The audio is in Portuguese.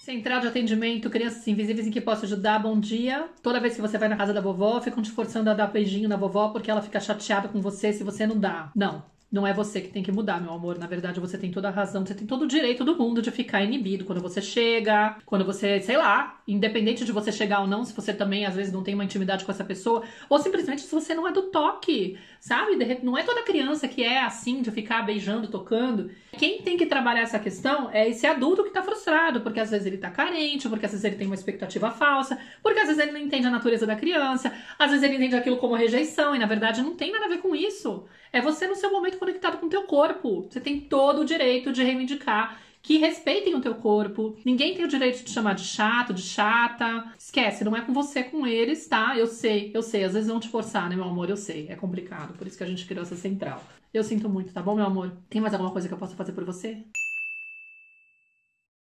Central de atendimento, crianças invisíveis em que posso ajudar, bom dia. Toda vez que você vai na casa da vovó, ficam te forçando a dar beijinho na vovó porque ela fica chateada com você se você não dá. Não, não é você que tem que mudar, meu amor. Na verdade, você tem toda a razão, você tem todo o direito do mundo de ficar inibido quando você chega, quando você, sei lá, independente de você chegar ou não, se você também às vezes não tem uma intimidade com essa pessoa, ou simplesmente se você não é do toque sabe? Não é toda criança que é assim, de ficar beijando, tocando. Quem tem que trabalhar essa questão é esse adulto que tá frustrado, porque às vezes ele tá carente, porque às vezes ele tem uma expectativa falsa, porque às vezes ele não entende a natureza da criança, às vezes ele entende aquilo como rejeição, e na verdade não tem nada a ver com isso. É você no seu momento conectado com o teu corpo. Você tem todo o direito de reivindicar que respeitem o teu corpo. Ninguém tem o direito de te chamar de chato, de chata. Esquece, não é com você, é com eles, tá? Eu sei, eu sei. Às vezes vão te forçar, né, meu amor? Eu sei, é complicado. Por isso que a gente criou essa central. Eu sinto muito, tá bom, meu amor? Tem mais alguma coisa que eu possa fazer por você?